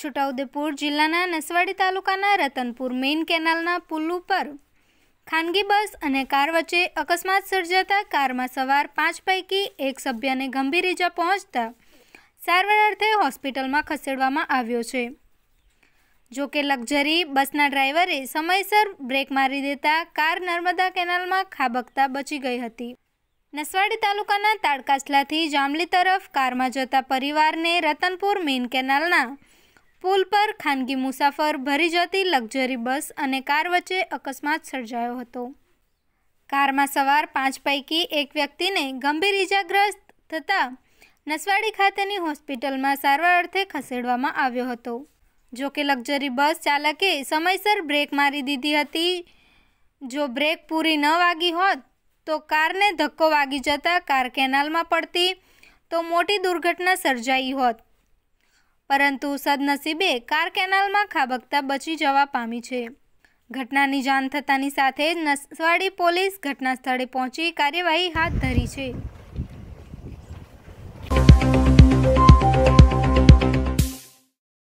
છોટાઉદેપુર જિલ્લાના નસવાડી તાલુકાના રતનપુર મેઇન કેનાલના પુલ ઉપર ખાનગી બસ અને કાર વચ્ચે અકસ્માત સર્જાતા કારમાં સવાર પાંચ પૈકી એક સભ્યને ગંભીર ઇજા પહોંચતા સારવાર અર્થે હોસ્પિટલમાં ખસેડવામાં આવ્યો છે જો કે લક્ઝરી બસના ડ્રાઈવરે સમયસર બ્રેક મારી દેતા કાર નર્મદા કેનાલમાં ખાબકતા બચી ગઈ હતી નસવાડી તાલુકાના તાડકાસલાથી જામલી તરફ કારમાં જતા પરિવારને રતનપુર મેઇન કેનાલના પુલ પર ખાનગી મુસાફર ભરી જતી લક્ઝરી બસ અને કાર વચ્ચે અકસ્માત સર્જાયો હતો કારમાં સવાર પાંચ પૈકી એક વ્યક્તિને ગંભીર ઇજાગ્રસ્ત થતાં નસવાડી ખાતેની હોસ્પિટલમાં સારવાર અર્થે ખસેડવામાં આવ્યો હતો જો કે લક્ઝરી બસ ચાલકે સમયસર બ્રેક મારી દીધી હતી જો બ્રેક પૂરી ન વાગી હોત તો કારને ધક્કો વાગી જતાં કાર કેનાલમાં પડતી તો મોટી દુર્ઘટના સર્જાઈ હોત પરંતુ સદનસીબે કાર કેનાલમાં ખાબકતા બચી જવા પામી છે ઘટનાની જાણ થતાની સાથે જ નસવાડી પોલીસ ઘટના સ્થળે પહોંચી કાર્યવાહી હાથ ધરી છે